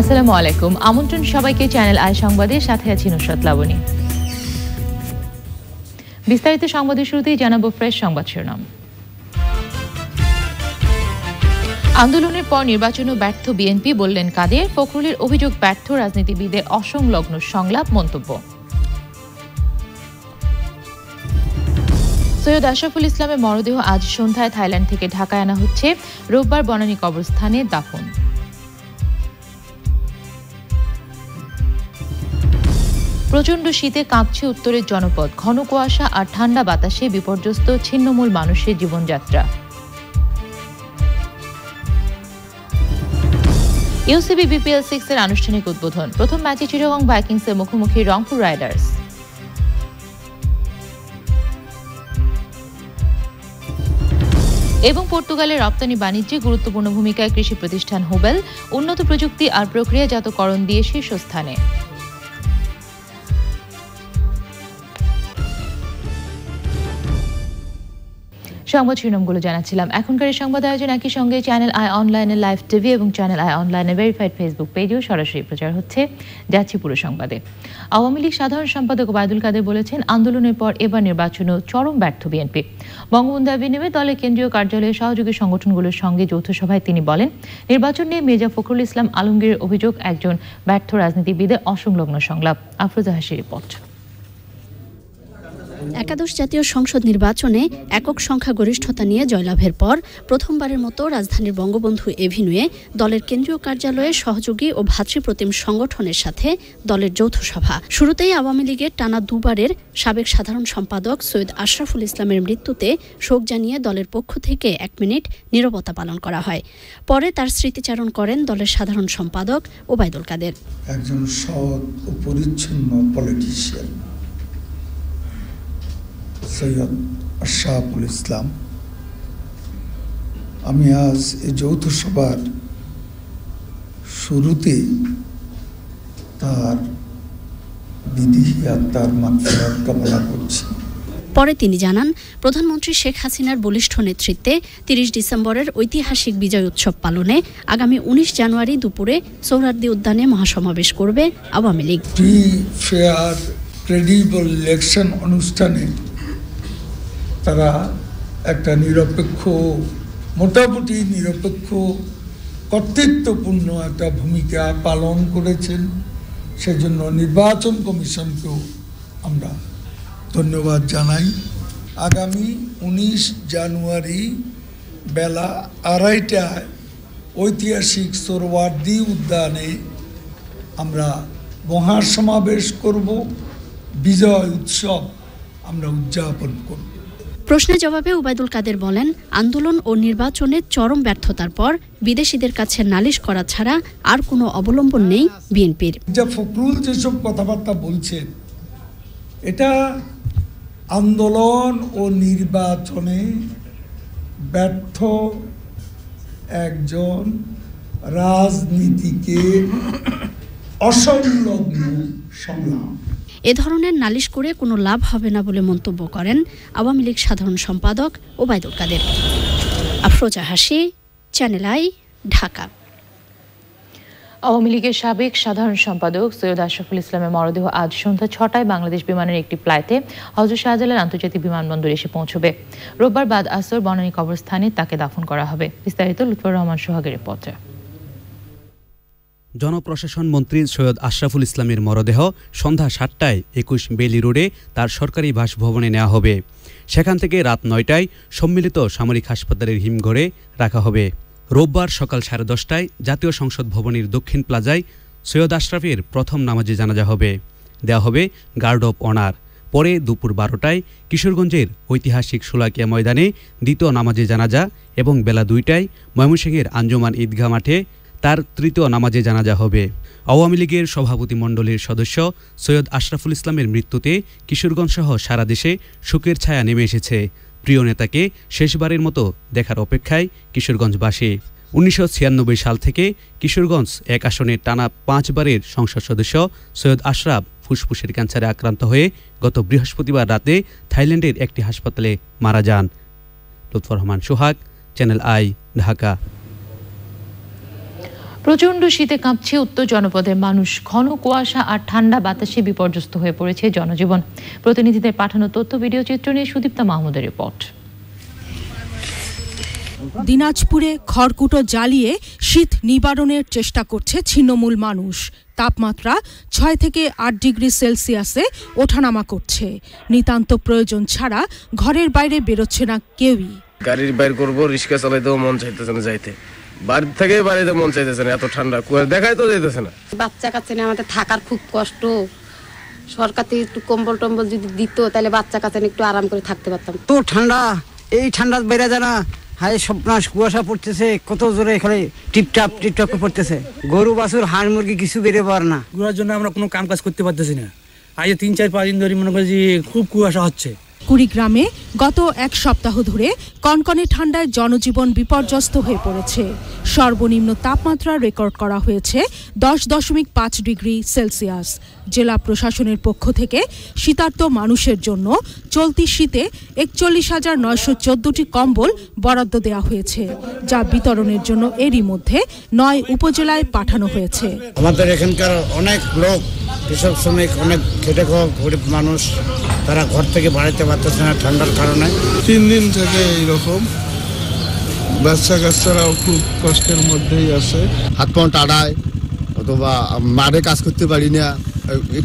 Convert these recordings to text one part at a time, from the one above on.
আসসালামু আলাইকুম আমন্ত্রণ সবাইকে চ্যানেল আয় সংবাদে সাথে আছি নুসরত লাবণী বিস্তারিত সংবাদের শুরুতেই জানাবো ফ্রেশ সংবাদ শিরোনাম আন্দোলনের পর নির্বাচনও ব্যর্থ বিএনপি বললেন কাদের ফখরুলের অভিযোগ ব্যর্থ রাজনীতিবিদের অসংলগ্ন সংলাপ মন্তব্য সৈয়দ আশরাফুল ইসলামের মরদেহ আজ সন্ধ্যায় থাইল্যান্ড থেকে ঢাকায় আনা হচ্ছে রোববার বনানী কবরস্থানে দাফন প্রচণ্ড শীতে কাঁপছে উত্তরের জনপদ ঘন কুয়াশা আর ঠান্ডা বাতাসে বিপর্যস্ত ছিন্নমূল মানুষের জীবনযাত্রা ইউসিবি বিপিএল সিক্স এর আনুষ্ঠানিক উদ্বোধন প্রথম ম্যাচে ভাইকিংস এর মুখোমুখি রংপুর রাইডার্স এবং পর্তুগালের রপ্তানি বাণিজ্যে গুরুত্বপূর্ণ ভূমিকায় কৃষি প্রতিষ্ঠান হোবেল উন্নত প্রযুক্তি আর প্রক্রিয়াজাতকরণ দিয়ে শীর্ষস্থানে সংবাদ শিরোনামগুলো জানাচ্ছিলাম এখনকার এই সংবাদ আয়োজন একই সঙ্গে চ্যানেল আই অনলাইনে লাইভ টিভি এবং চ্যানেল আই অনলাইনে ভেরিফাইড ফেসবুক পেজেও সরাসরি প্রচার হচ্ছে যাচ্ছি পুরো সংবাদে আওয়ামী লীগ সাধারণ সম্পাদক ওবায়দুল কাদের বলেছেন আন্দোলনের পর এবার নির্বাচনেও চরম ব্যর্থ বিএনপি বঙ্গবন্ধু অভিনেমে দলের কেন্দ্রীয় কার্যালয়ে সহযোগী সংগঠনগুলোর সঙ্গে যৌথ সভায় তিনি বলেন নির্বাচন নিয়ে মির্জা ফখরুল ইসলাম আলমগীরের অভিযোগ একজন ব্যর্থ রাজনীতিবিদের অসংলগ্ন সংলাপ আফরোজা হাসির রিপোর্ট একাদশ জাতীয় সংসদ নির্বাচনে একক সংখ্যাগরিষ্ঠতা নিয়ে জয়লাভের পর প্রথমবারের মতো রাজধানীর বঙ্গবন্ধু এভিনিউয়ে দলের কেন্দ্রীয় কার্যালয়ে সহযোগী ও ভাতৃপ্রতিম সংগঠনের সাথে দলের যৌথ সভা শুরুতেই আওয়ামী লীগের টানা দুবারের সাবেক সাধারণ সম্পাদক সৈয়দ আশরাফুল ইসলামের মৃত্যুতে শোক জানিয়ে দলের পক্ষ থেকে এক মিনিট নিরবতা পালন করা হয় পরে তার স্মৃতিচারণ করেন দলের সাধারণ সম্পাদক ওবায়দুল কাদের একজন সৎ ও পরিচ্ছন্ন পলিটিশিয়ান সৈয়দ আশাফুল ইসলাম আমি আজ এই যৌথ সভার শুরুতে তার আত্মার মাত্রার কামনা করছি পরে তিনি জানান প্রধানমন্ত্রী শেখ হাসিনার বলিষ্ঠ নেতৃত্বে তিরিশ ডিসেম্বরের ঐতিহাসিক বিজয় উৎসব পালনে আগামী উনিশ জানুয়ারি দুপুরে সৌরার্দি উদ্যানে মহাসমাবেশ করবে Awami League free fair credible election অনুষ্ঠানে তারা একটা নিরপেক্ষ মোটামুটি নিরপেক্ষ কর্তৃত্বপূর্ণ একটা ভূমিকা পালন করেছেন সেজন্য নির্বাচন কমিশনকেও আমরা ধন্যবাদ জানাই আগামী ১৯ জানুয়ারি বেলা আড়াইটায় ঐতিহাসিক সোরওয়ার্দি উদ্যানে আমরা মহাসমাবেশ করব বিজয় উৎসব আমরা উদযাপন করব প্রশ্নের জবাবে উবায়দুল কাদের বলেন আন্দোলন ও নির্বাচনে চরম ব্যর্থতার পর বিদেশিদের কাছে নালিশ করা ছাড়া আর কোনো অবলম্বন নেই বিএনপির যা ফখরুল যেসব কথাবার্তা বলছেন এটা আন্দোলন ও নির্বাচনে ব্যর্থ একজন রাজনীতিকে অসংলগ্ন সংগ্রাম এ ধরনের নালিশ করে কোনো লাভ হবে না বলে মন্তব্য করেন আওয়ামী লীগ সাধারণ সম্পাদক ওবায়দুল কাদের আফরোজা হাসি চ্যানেল আই ঢাকা আওয়ামী লীগের সাবেক সাধারণ সম্পাদক সৈয়দ আশরাফুল ইসলামের মরদেহ আজ সন্ধ্যা ছটায় বাংলাদেশ বিমানের একটি প্লাইতে হজর শাহজালাল আন্তর্জাতিক বিমানবন্দরে এসে পৌঁছবে রোববার বাদ আসর বনানী কবরস্থানে তাকে দাফন করা হবে বিস্তারিত লুৎফর রহমান সোহাগের পত্রা জনপ্রশাসন মন্ত্রী সৈয়দ আশরাফুল ইসলামের মরদেহ সন্ধ্যা সাতটায় একুশ বেলি রোডে তার সরকারি বাসভবনে নেওয়া হবে সেখান থেকে রাত নয়টায় সম্মিলিত সামরিক হাসপাতালের হিমঘরে রাখা হবে রোববার সকাল সাড়ে দশটায় জাতীয় সংসদ ভবনের দক্ষিণ প্লাজায় সৈয়দ আশরাফের প্রথম নামাজে জানাজা হবে দেওয়া হবে গার্ড অব অনার পরে দুপুর বারোটায় কিশোরগঞ্জের ঐতিহাসিক সোলাকিয়া ময়দানে দ্বিতীয় নামাজে জানাজা এবং বেলা দুইটায় ময়মনসিংহের আঞ্জুমান ঈদগাহ মাঠে তার তৃতীয় নামাজে জানাজা হবে আওয়ামী লীগের সভাপতিমণ্ডলীর সদস্য সৈয়দ আশরাফুল ইসলামের মৃত্যুতে কিশোরগঞ্জ সহ সারা দেশে শোকের ছায়া নেমে এসেছে প্রিয় নেতাকে শেষবারের মতো দেখার অপেক্ষায় কিশোরগঞ্জবাসী উনিশশো সাল থেকে কিশোরগঞ্জ এক আসনে টানা পাঁচবারের সংসদ সদস্য সৈয়দ আশরাফ ফুসফুসের ক্যান্সারে আক্রান্ত হয়ে গত বৃহস্পতিবার রাতে থাইল্যান্ডের একটি হাসপাতালে মারা যান লুৎফর রহমান সোহাগ চ্যানেল আই ঢাকা প্রচণ্ড শীতে কাঁপছে উত্তর জনপদের মানুষ ঘন কুয়াশা আর ঠান্ডা বাতাসে বিপর্যস্ত হয়ে পড়েছে জনজীবন প্রতিনিধিদের পাঠানো তথ্য ভিডিও চিত্র নিয়ে সুদীপ্তা মাহমুদের রিপোর্ট দিনাজপুরে খড়কুটো জ্বালিয়ে শীত নিবারণের চেষ্টা করছে ছিন্নমূল মানুষ তাপমাত্রা ছয় থেকে আট ডিগ্রি সেলসিয়াসে ওঠানামা করছে নিতান্ত প্রয়োজন ছাড়া ঘরের বাইরে বেরোচ্ছে না কেউই গাড়ির বাইর করবো রিক্সা চালাইতেও মন চাইতেছে না যাইতে বাড়ির থেকে বাড়িতে মন চাইতেছে না এত ঠান্ডা কুয়াশা দেখাই তো যাইতেছে না বাচ্চা কাছে না আমাদের থাকার খুব কষ্ট সরকার থেকে একটু কম্বল টম্বল যদি দিত তাহলে বাচ্চা কাছে একটু আরাম করে থাকতে পারতাম তো ঠান্ডা এই ঠান্ডা বেড়ে যায় না হায় সপ্নাশ কুয়াশা পড়তেছে কত জোরে এখানে টিপটাপ টিপটাপ পড়তেছে গরু বাছুর হাঁস মুরগি কিছু বেড়ে পার না ঘোরার জন্য আমরা কোনো কাম কাজ করতে পারতেছি না আজ তিন চার পাঁচ দিন ধরে মনে করি যে খুব কুয়াশা হচ্ছে কুড়িগ্রামে গত এক সপ্তাহ ধরে কনকনে ঠান্ডায় জনজীবন বিপর্যস্ত হয়ে পড়েছে সর্বনিম্ন তাপমাত্রা রেকর্ড করা হয়েছে দশ দশমিক পাঁচ ডিগ্রি সেলসিয়াস জেলা প্রশাসনের পক্ষ থেকে শীতার্থ মানুষের জন্য চলতি শীতে একচল্লিশ হাজার নয়শো চোদ্দটি কম্বল বরাদ্দ দেওয়া হয়েছে যা বিতরণের জন্য এরই মধ্যে নয় উপজেলায় পাঠানো হয়েছে আমাদের এখানকার অনেক লোক কৃষক শ্রমিক অনেক খেটে খাওয়া গরিব মানুষ তারা ঘর থেকে বাড়িতে পারতেছে না ঠান্ডার কারণে তিন দিন থেকে এইরকম বাচ্চা কাচ্চারাও খুব কষ্টের মধ্যেই আছে হাত পাও টাড়ায় অথবা মাঠে কাজ করতে পারি না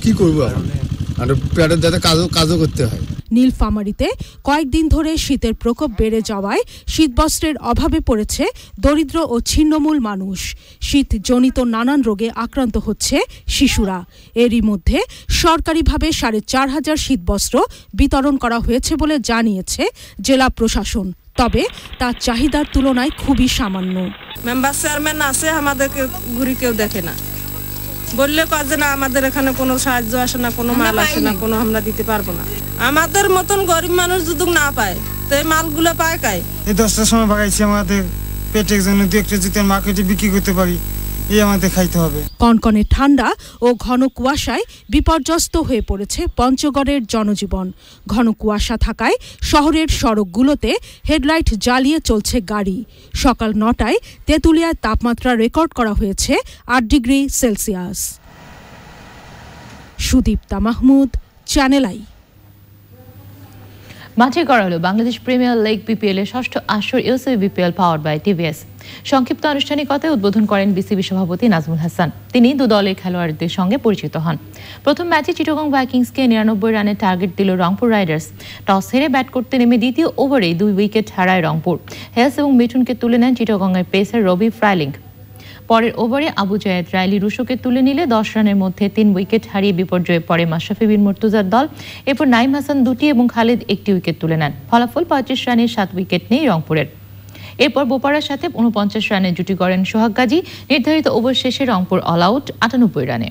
কি করবো এখন আর মানে প্যাডের যাতে কাজও কাজও করতে হয় নীলফামারিতে কয়েকদিন ধরে শীতের প্রকোপ বেড়ে যাওয়ায় শীতবস্ত্রের অভাবে পড়েছে দরিদ্র ও ছিন্নমূল মানুষ শীতজনিত নানান রোগে আক্রান্ত হচ্ছে শিশুরা এরই মধ্যে সরকারিভাবে সাড়ে চার হাজার শীতবস্ত্র বিতরণ করা হয়েছে বলে জানিয়েছে জেলা প্রশাসন তবে তা চাহিদার তুলনায় খুবই সামান্য মেম্বার চেয়ারম্যান আছে আমাদেরকে ঘুরি কেউ দেখে না বললে কাজ না আমাদের এখানে কোনো সাহায্য আসে না কোনো মাল আসে না কোনো আমরা দিতে পারবো না আমাদের মতন গরিব মানুষ যদি না পায় তো এই মালগুলো পায় কায় এই দশটার সময় বাগাইছি আমাদের পেটের জন্য দু একটা জুতের মার্কেটে বিক্রি করতে পারি কনকনে ঠান্ডা ও ঘন কুয়াশায় বিপর্যস্ত হয়ে পড়েছে পঞ্চগড়ের জনজীবন ঘন কুয়াশা থাকায় শহরের সড়কগুলোতে হেডলাইট জ্বালিয়ে চলছে গাড়ি সকাল নটায় তেঁতুলিয়ায় তাপমাত্রা রেকর্ড করা হয়েছে আট degree Celsius Sudipta Mahmud Channel I মাঠে করালো বাংলাদেশ প্রিমিয়ার লিগ বিপিএল এর ষষ্ঠ আসর UCB BPL power by TVS সংক্ষিপ্ত আনুষ্ঠানিকতায় উদ্বোধন করেন বিসিবি সভাপতি নাজমুল হাসান তিনি দু দলের খেলোয়াড়দের সঙ্গে পরিচিত হন প্রথম ম্যাচে চিটগং ভাইকিংসকে নিরানব্বই রানের টার্গেট দিল রংপুর রাইডার্স টস হেরে ব্যাট করতে নেমে দ্বিতীয় ওভারে দুই উইকেট হারায় রংপুর হেলস এবং মিঠুনকে তুলে নেন চিটগংয়ের পেসার রবি ফ্রাইলিং পরের ওভারে আবু জায়দ রাইলি রুশোকে তুলে নিলে দশ রানের মধ্যে তিন উইকেট হারিয়ে বিপর্যয়ে পড়ে মাশরাফি বিন মুর্তুজার দল এরপর নাইম হাসান দুটি এবং খালেদ একটি উইকেট তুলে নেন ফলাফল পঁয়ত্রিশ রানের সাত উইকেট নেই রংপুরের এরপর বোপারার সাথে উনপঞ্চাশ রানে জুটি গড়েন সোহাগ গাজী নির্ধারিত ওভার শেষে রংপুর অলআউট আটানব্বই রানে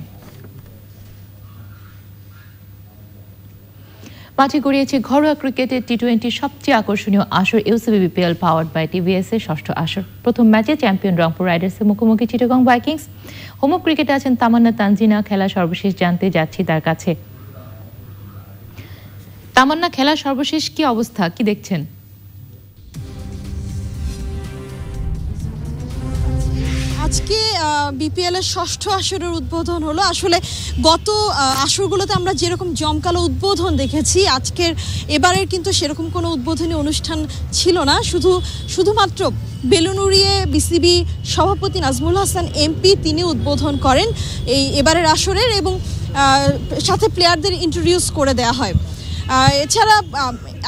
মাঠে গড়িয়েছে ঘরোয়া ক্রিকেটের টি টোয়েন্টি সবচেয়ে আকর্ষণীয় আসর UCB BPL power by TVS এর ষষ্ঠ আসর প্রথম ম্যাচে চ্যাম্পিয়ন রংপুর রাইডার্সের মুখোমুখি চিটাগং ভাইকিংস হোম ক্রিকেটে আছেন তামান্না তানজিনা খেলা সর্বশেষ জানতে যাচ্ছি তার কাছে তামান্না খেলা সর্বশেষ কি অবস্থা কি দেখছেন বিপিএল এর ষষ্ঠ আসরের উদ্বোধন হলো আসলে গত আসরগুলোতে আমরা যেরকম জমকালো উদ্বোধন দেখেছি আজকের এবারের কিন্তু সেরকম কোনো উদ্বোধনী অনুষ্ঠান ছিল না শুধু শুধুমাত্র বেলুন উড়িয়ে বিসিবি সভাপতি নাজমুল হাসান এমপি তিনি উদ্বোধন করেন এই এবারের আসরের এবং সাথে প্লেয়ারদের ইন্ট্রোডিউস করে দেয়া হয় এছাড়া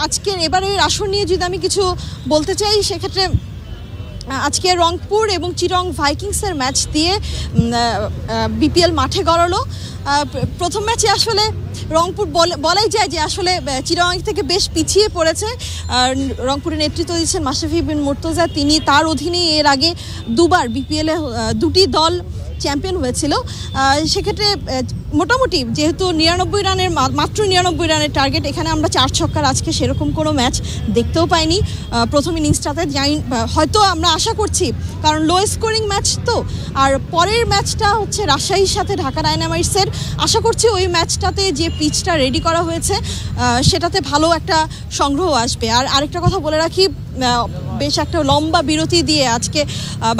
আজকের এবারের আসর নিয়ে যদি আমি কিছু বলতে চাই সেক্ষেত্রে আজকে রংপুর এবং চিরং ভাইকিংসের ম্যাচ দিয়ে বিপিএল মাঠে গড়ালো প্রথম ম্যাচে আসলে রংপুর বলাই যায় যে আসলে চিরং থেকে বেশ পিছিয়ে পড়েছে আর রংপুরের নেতৃত্ব দিচ্ছেন মাসাফি বিন মুর্তজা তিনি তার অধীনে এর আগে দুবার বিপিএলে দুটি দল চ্যাম্পিয়ন হয়েছিল সেক্ষেত্রে মোটামুটি যেহেতু নিরানব্বই রানের মাত্র নিরানব্বই রানের টার্গেট এখানে আমরা চার ছক্কার আজকে সেরকম কোনো ম্যাচ দেখতেও পাইনি প্রথম ইনিংসটাতে যাই হয়তো আমরা আশা করছি কারণ লো স্কোরিং ম্যাচ তো আর পরের ম্যাচটা হচ্ছে রাজশাহীর সাথে ঢাকা ডায়নামাইটসের আশা করছি ওই ম্যাচটাতে যে পিচটা রেডি করা হয়েছে সেটাতে ভালো একটা সংগ্রহ আসবে আর আরেকটা কথা বলে রাখি বেশ একটা লম্বা বিরতি দিয়ে আজকে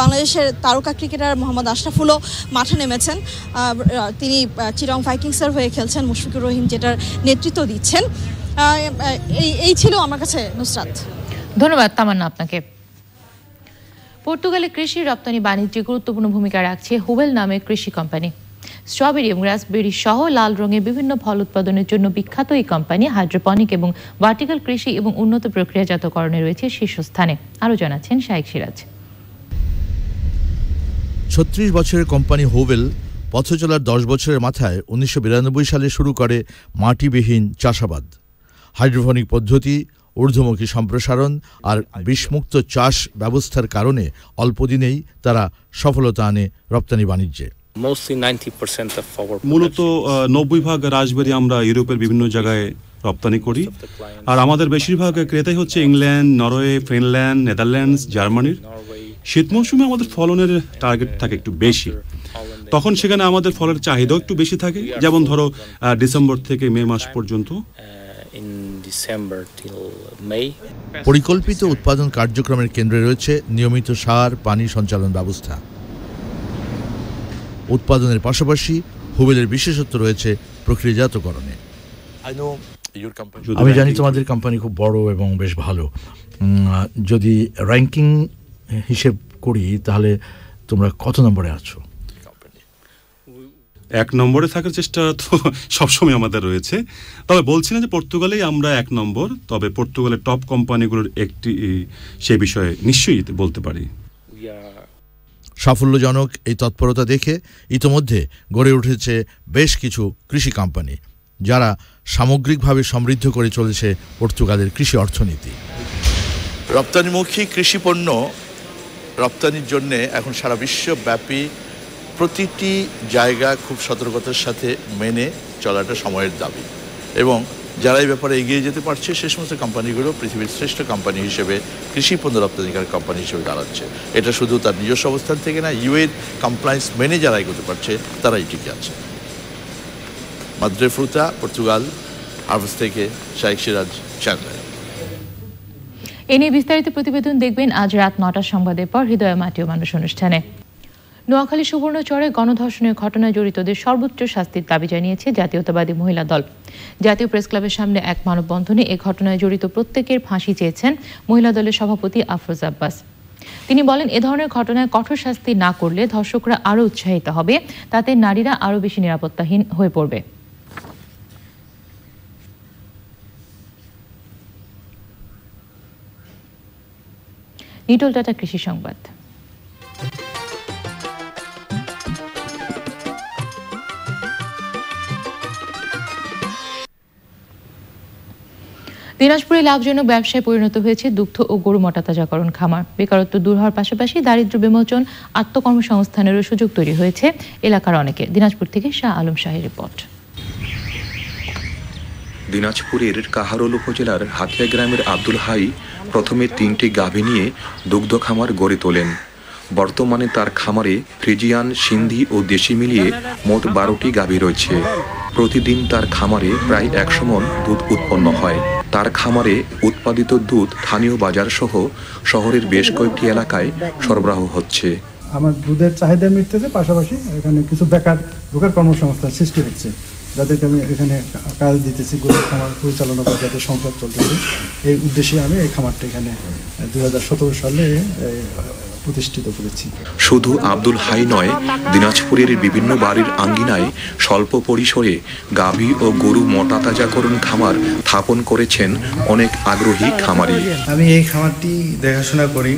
বাংলাদেশের তারকা ক্রিকেটার মোহাম্মদ আশরাফুলও মাঠে নেমেছেন তিনি চিরং ভাইকিংসের হয়ে খেলছেন মুশফিকুর রহিম যেটার নেতৃত্ব দিচ্ছেন এই এই ছিল আমার কাছে নুসরাত ধন্যবাদ তামান্না আপনাকে পর্তুগালে কৃষি রপ্তানি বাণিজ্যে গুরুত্বপূর্ণ ভূমিকা রাখছে হুবেল নামে কৃষি কোম্পানি স্ট্রবেরি এবং রাসবেরি সহ লাল রঙের বিভিন্ন ফল উৎপাদনের জন্য বিখ্যাত এই কোম্পানি হাইড্রোপনিক এবং ভার্টিক্যাল কৃষি এবং উন্নত প্রক্রিয়াজাতকরণে রয়েছে শীর্ষস্থানে আরও জানাচ্ছেন শাহেক সিরাজ ছত্রিশ বছরের কোম্পানি হোভেল চলার দশ বছরের মাথায় উনিশশো সালে শুরু করে মাটিবিহীন চাষাবাদ হাইড্রোফোনিক পদ্ধতি ঊর্ধ্বমুখী সম্প্রসারণ আর বিষমুক্ত চাষ ব্যবস্থার কারণে অল্পদিনেই তারা সফলতা আনে রপ্তানি বাণিজ্যে মূলত নব্বই ভাগ রাজবেরি আমরা ইউরোপের বিভিন্ন জায়গায় রপ্তানি করি আর আমাদের বেশিরভাগ ক্রেতাই হচ্ছে ইংল্যান্ড নরওয়ে ফিনল্যান্ড নেদারল্যান্ডস জার্মানির শীত মৌসুমে আমাদের ফলনের টার্গেট থাকে একটু বেশি তখন সেখানে আমাদের ফলের চাহিদাও একটু বেশি থাকে যেমন ধরো ডিসেম্বর থেকে মে মাস পর্যন্ত পরিকল্পিত উৎপাদন কার্যক্রমের কেন্দ্রে রয়েছে নিয়মিত সার পানি সঞ্চালন ব্যবস্থা উৎপাদনের পাশাপাশি হুবেলের বিশেষত্ব রয়েছে প্রক্রিয়াজাতকরণে আমি জানি তোমাদের কোম্পানি খুব বড় এবং বেশ ভালো যদি র্যাঙ্কিং হিসেব করি তাহলে তোমরা কত নম্বরে আছো এক নম্বরে থাকার চেষ্টা তো সবসময় আমাদের রয়েছে তবে বলছি না যে পর্তুগালেই আমরা এক নম্বর তবে পর্তুগালের টপ কোম্পানিগুলোর একটি সে বিষয়ে নিশ্চয়ই বলতে পারি সাফল্যজনক এই তৎপরতা দেখে ইতোমধ্যে গড়ে উঠেছে বেশ কিছু কৃষি কোম্পানি যারা সামগ্রিকভাবে সমৃদ্ধ করে চলেছে পর্তুগালের কৃষি অর্থনীতি রপ্তানিমুখী কৃষি পণ্য রপ্তানির জন্যে এখন সারা বিশ্বব্যাপী প্রতিটি জায়গা খুব সতর্কতার সাথে মেনে চলাটা সময়ের দাবি এবং যারা এই ব্যাপারে এগিয়ে যেতে পারছে সে সমস্ত কোম্পানিগুলো পৃথিবীর শ্রেষ্ঠ কোম্পানি হিসেবে কৃষি পণ্য রপ্তানিকার কোম্পানি হিসেবে দাঁড়াচ্ছে এটা শুধু তার নিজস্ব অবস্থান থেকে না ইউএর কমপ্লায়েন্স মেনে যারা এগোতে পারছে তারাই টিকে আছে মাদ্রে ফ্রুতা পর্তুগাল আফস থেকে সিরাজ এ নিয়ে বিস্তারিত প্রতিবেদন দেখবেন আজ রাত নটার সংবাদের পর হৃদয় মাটি ও মানুষ অনুষ্ঠানে নোয়াখালী সুবর্ণচরে গণধর্ষণের ঘটনায় জড়িতদের সর্বোচ্চ শাস্তির দাবি জানিয়েছে জাতীয়তাবাদী মহিলা দল জাতীয় প্রেস ক্লাবের সামনে এক মানববন্ধনে এ ঘটনায় জড়িত প্রত্যেকের ফাঁসি চেয়েছেন মহিলা দলের সভাপতি আফরোজ আব্বাস তিনি বলেন এ ধরনের ঘটনায় কঠোর শাস্তি না করলে ধর্ষকরা আরও উৎসাহিত হবে তাতে নারীরা আরও বেশি নিরাপত্তাহীন হয়ে পড়বে নিটল টাটা কৃষি সংবাদ দিনাজপুরে লাভজনক ব্যবসায় পরিণত হয়েছে দুগ্ধ ও গরু মটাতাজাকরণ খামার বেকারত্ব দূর হওয়ার পাশাপাশি দারিদ্র বিমোচন আত্মকর্মসংস্থানেরও সুযোগ তৈরি হয়েছে এলাকার অনেকে দিনাজপুর থেকে শাহ আলম শাহের রিপোর্ট দিনাজপুরের কাহারোল উপজেলার হাতিয়া গ্রামের আব্দুল হাই প্রথমে তিনটি গাভী নিয়ে দুগ্ধ খামার গড়ে তোলেন বর্তমানে তার খামারে ফ্রিজিয়ান সিন্ধি ও দেশি মিলিয়ে মোট বারোটি গাভী রয়েছে প্রতিদিন তার খামারে প্রায় একশো মন দুধ উৎপন্ন হয় তার খামারে উৎপাদিত দুধ স্থানীয় বাজার সহ শহরের বেশ কয়েকটি এলাকায় সরবরাহ হচ্ছে আমার দুধের চাহিদা মিটতেছে পাশাপাশি এখানে কিছু বেকার ঢোকার কর্মসংস্থান সৃষ্টি হচ্ছে যাদেরকে আমি এখানে কাজ দিতেছি গরুর খামার পরিচালনা করে যাদের সংসার চলতেছে এই উদ্দেশ্যে আমি এই খামারটা এখানে দু সালে প্রতিষ্ঠিত করেছি শুধু আব্দুল হাই নয় দিনাজপুরের বিভিন্ন বাড়ির আঙ্গিনায় স্বল্প পরিসরে গাভী ও গরু মোটা তাজাকরণ খামার স্থাপন করেছেন অনেক আগ্রহী খামারি আমি এই খামারটি দেখাশোনা করি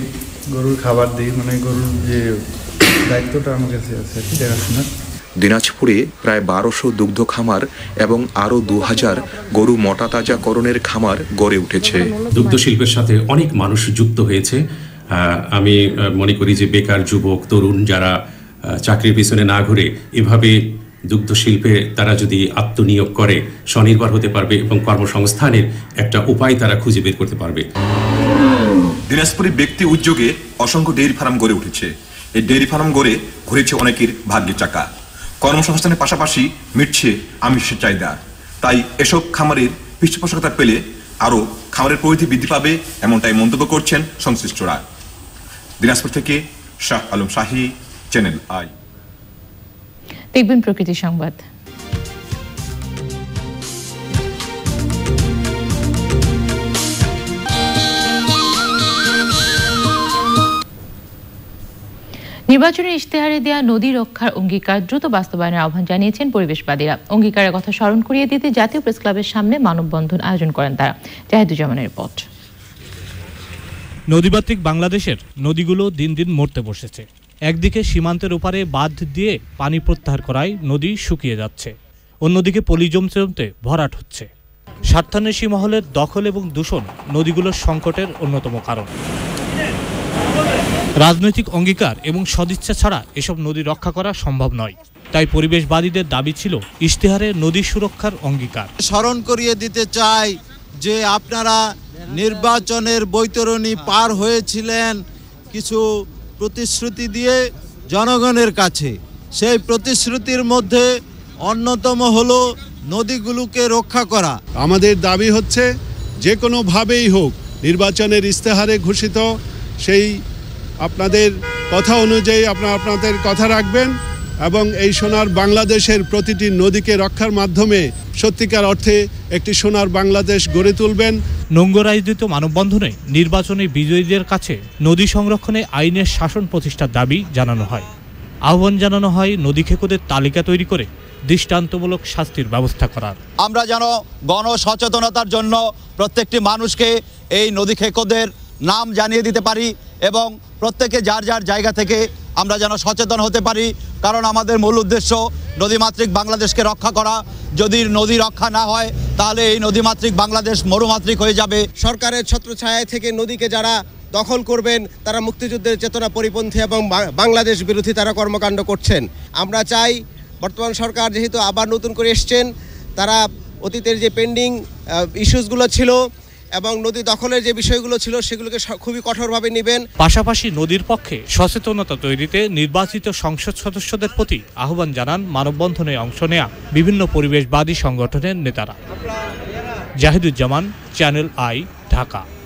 গরুর খাবার দিই মানে গরুর যে দায়িত্বটা আমার কাছে আছে দেখাশোনা দিনাজপুরে প্রায় বারোশো দুগ্ধ খামার এবং আরও দু হাজার গরু মোটা তাজাকরণের খামার গড়ে উঠেছে দুগ্ধ শিল্পের সাথে অনেক মানুষ যুক্ত হয়েছে আমি মনে করি যে বেকার যুবক তরুণ যারা চাকরির পিছনে না ঘুরে এভাবে দুগ্ধ শিল্পে তারা যদি আত্মনিয়োগ করে স্বনির্ভর হতে পারবে এবং কর্মসংস্থানের একটা উপায় তারা খুঁজে বের করতে পারবে দিনাজপুরে ব্যক্তি উদ্যোগে অসংখ্য ডেয়ারি ফার্ম গড়ে উঠেছে এই ডেয়ারি ফার্ম গড়ে ঘুরেছে অনেকের ভাগ্যের চাকা কর্মসংস্থানের পাশাপাশি মিটছে আমিষের চাহিদা তাই এসব খামারের পৃষ্ঠপোষকতা পেলে আরও খামারের প্রবৃদ্ধি বৃদ্ধি পাবে এমনটাই মন্তব্য করছেন সংশ্লিষ্টরা দিনাজপুর থেকে শাহ আলম শাহী চ্যানেল আই দেখবেন প্রকৃতি সংবাদ নির্বাচনের ইশতেহারে দেয়া নদী রক্ষার অঙ্গীকার দ্রুত বাস্তবায়নের আহ্বান জানিয়েছেন পরিবেশবাদীরা অঙ্গীকারের কথা স্মরণ করিয়ে দিতে জাতীয় প্রেস ক্লাবের সামনে মানববন্ধন আয়োজন করেন তারা জাহিদুজ্জামানের রিপোর্ট নদীমাতৃক বাংলাদেশের নদীগুলো দিন দিন মরতে বসেছে একদিকে সীমান্তের ওপারে বাঁধ দিয়ে পানি প্রত্যাহার করায় নদী শুকিয়ে যাচ্ছে অন্যদিকে পলি জমতে জমতে ভরাট হচ্ছে স্বার্থান্বেষী মহলের দখল এবং দূষণ নদীগুলোর সংকটের অন্যতম কারণ রাজনৈতিক অঙ্গীকার এবং সদিচ্ছা ছাড়া এসব নদী রক্ষা করা সম্ভব নয় তাই পরিবেশবাদীদের দাবি ছিল ইশতেহারে নদী সুরক্ষার অঙ্গীকার স্মরণ করিয়ে দিতে চাই যে আপনারা নির্বাচনের বৈতরণী পার হয়েছিলেন কিছু প্রতিশ্রুতি দিয়ে জনগণের কাছে সেই প্রতিশ্রুতির মধ্যে অন্যতম হলো নদীগুলোকে রক্ষা করা আমাদের দাবি হচ্ছে যে কোনোভাবেই হোক নির্বাচনের ইস্তেহারে ঘোষিত সেই আপনাদের কথা অনুযায়ী আপনার আপনাদের কথা রাখবেন এবং এই সোনার বাংলাদেশের প্রতিটি নদীকে রক্ষার মাধ্যমে সত্যিকার অর্থে একটি সোনার বাংলাদেশ গড়ে তুলবেন নোংরাইজিত মানববন্ধনে নির্বাচনে বিজয়ীদের কাছে নদী সংরক্ষণে আইনের শাসন প্রতিষ্ঠার দাবি জানানো হয় আহ্বান জানানো হয় নদী খেকুদের তালিকা তৈরি করে দৃষ্টান্তমূলক শাস্তির ব্যবস্থা করার আমরা যেন গণসচেতনতার জন্য প্রত্যেকটি মানুষকে এই নদী খেকদের নাম জানিয়ে দিতে পারি এবং প্রত্যেকে যার যার জায়গা থেকে আমরা যেন সচেতন হতে পারি কারণ আমাদের মূল উদ্দেশ্য নদীমাতৃক বাংলাদেশকে রক্ষা করা যদি নদী রক্ষা না হয় তাহলে এই নদীমাতৃক বাংলাদেশ মরুমাতৃক হয়ে যাবে সরকারের ছত্রছায়া থেকে নদীকে যারা দখল করবেন তারা মুক্তিযুদ্ধের চেতনা পরিপন্থী এবং বাংলাদেশ বিরোধী তারা কর্মকাণ্ড করছেন আমরা চাই বর্তমান সরকার যেহেতু আবার নতুন করে এসছেন তারা অতীতের যে পেন্ডিং ইস্যুসগুলো ছিল এবং নদী দখলের যে বিষয়গুলো ছিল সেগুলোকে খুবই কঠোরভাবে নেবেন পাশাপাশি নদীর পক্ষে সচেতনতা তৈরিতে নির্বাচিত সংসদ সদস্যদের প্রতি আহ্বান জানান মানববন্ধনে অংশ নেয়া বিভিন্ন পরিবেশবাদী সংগঠনের নেতারা জাহিদুজ্জামান চ্যানেল আই ঢাকা